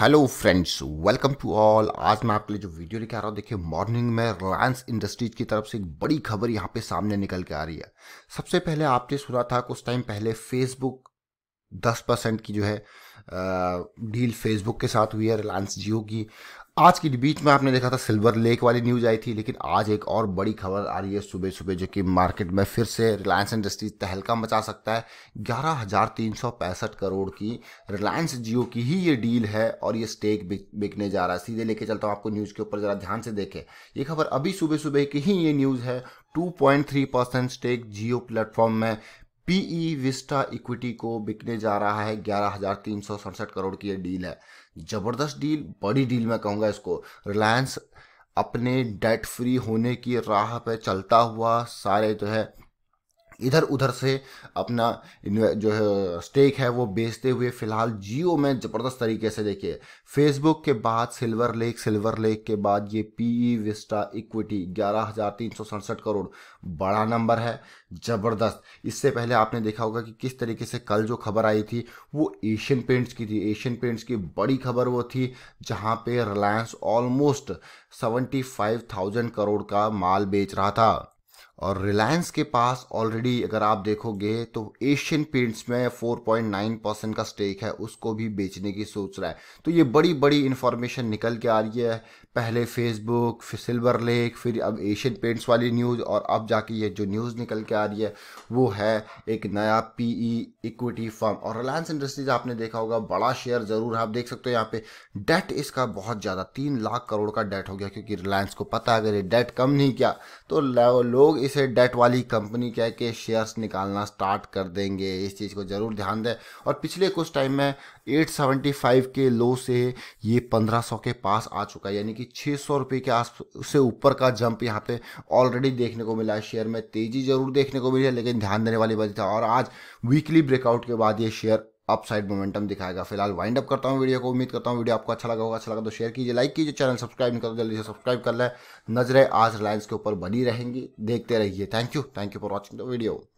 hello friends welcome to all आज मैं आपके लिए जो वीडियो लेके आ रहा हूँ देखिए मॉर्निंग में रिलायंस इंडस्ट्रीज की तरफ से एक बड़ी खबर यहाँ पे सामने निकल के आ रही है सबसे पहले आपने सुना था कुछ टाइम पहले फेसबुक 10 परसेंट की जो है डील फेसबुक के साथ हुई है रिलायंस जियो की आज की बीच में आपने देखा था सिल्वर लेक वाली न्यूज आई थी लेकिन आज एक और बड़ी खबर आ रही है सुबह सुबह जो कि मार्केट में फिर से रिलायंस इंडस्ट्रीज तहलका मचा सकता है ग्यारह हजार तीन सौ पैंसठ करोड़ की रिलायंस जियो की ही ये डील है और ये स्टेक बिकने जा रहा है सीधे लेके चलता हूँ आपको न्यूज़ के ऊपर ज़रा ध्यान से देखें ये खबर अभी सुबह सुबह की ही ये न्यूज़ है 2.3 परसेंट स्टेक जियो प्लेटफॉर्म में पीई विस्टा इक्विटी को बिकने जा रहा है ग्यारह हजार तीन सौ सड़सठ करोड़ की यह डील है जबरदस्त डील बड़ी डील मैं कहूँगा इसको रिलायंस अपने डेट फ्री होने की राह पे चलता हुआ सारे जो है इधर उधर से अपना जो है स्टेक है वो बेचते हुए फिलहाल जियो में ज़बरदस्त तरीके से देखिए फेसबुक के बाद सिल्वर लेक सिल्वर लेक के बाद ये पी विस्टा इक्विटी ग्यारह हज़ार तीन सौ सड़सठ करोड़ बड़ा नंबर है ज़बरदस्त इससे पहले आपने देखा होगा कि किस तरीके से कल जो खबर आई थी वो एशियन पेंट्स की थी एशियन पेंट्स की बड़ी खबर वो थी जहाँ पे Reliance almost seventy five thousand crore का माल बेच रहा था और रिलायंस के पास ऑलरेडी अगर आप देखोगे तो एशियन पेंट्स में 4.9 परसेंट का स्टेक है उसको भी बेचने की सोच रहा है तो ये बड़ी बड़ी इन्फॉर्मेशन निकल के आ रही है पहले फेसबुक फिर सिल्वर लेक फिर अब एशियन पेंट्स वाली न्यूज़ और अब जाके ये जो न्यूज़ निकल के आ रही है वो है एक नया ई इक्विटी फर्म और रिलायंस इंडस्ट्रीज आपने देखा होगा बड़ा शेयर ज़रूर है आप देख सकते हो यहाँ पे डेट इसका बहुत ज़्यादा तीन लाख करोड़ का डेट हो गया क्योंकि रिलायंस को पता अगर ये डेट कम नहीं किया तो लोग इसे डेट वाली कंपनी कह के शेयर्स निकालना स्टार्ट कर देंगे इस चीज़ को ज़रूर ध्यान दें और पिछले कुछ टाइम में 875 के लो से ये 1500 के पास आ चुका है यानी कि कि छः सौ रुपये के आस से ऊपर का जंप यहाँ पे ऑलरेडी देखने को मिला है शेयर में तेज़ी जरूर देखने को मिली है लेकिन ध्यान देने वाली बात था और आज वीकली ब्रेकआउट के बाद ये शेयर अपसाइड मोमेंटम दिखाएगा फिलहाल वाइंड अप करता हूँ वीडियो को उम्मीद करता हूँ वीडियो आपको अच्छा लगा होगा अच्छा लगा तो शेयर कीजिए लाइक कीजिए चैनल सब्सक्राइब नहीं करो तो जल्दी से सब्सक्राइब कर लें नजरें आज रिलायंस के ऊपर बनी रहेंगी देखते रहिए thank you thank you for watching the video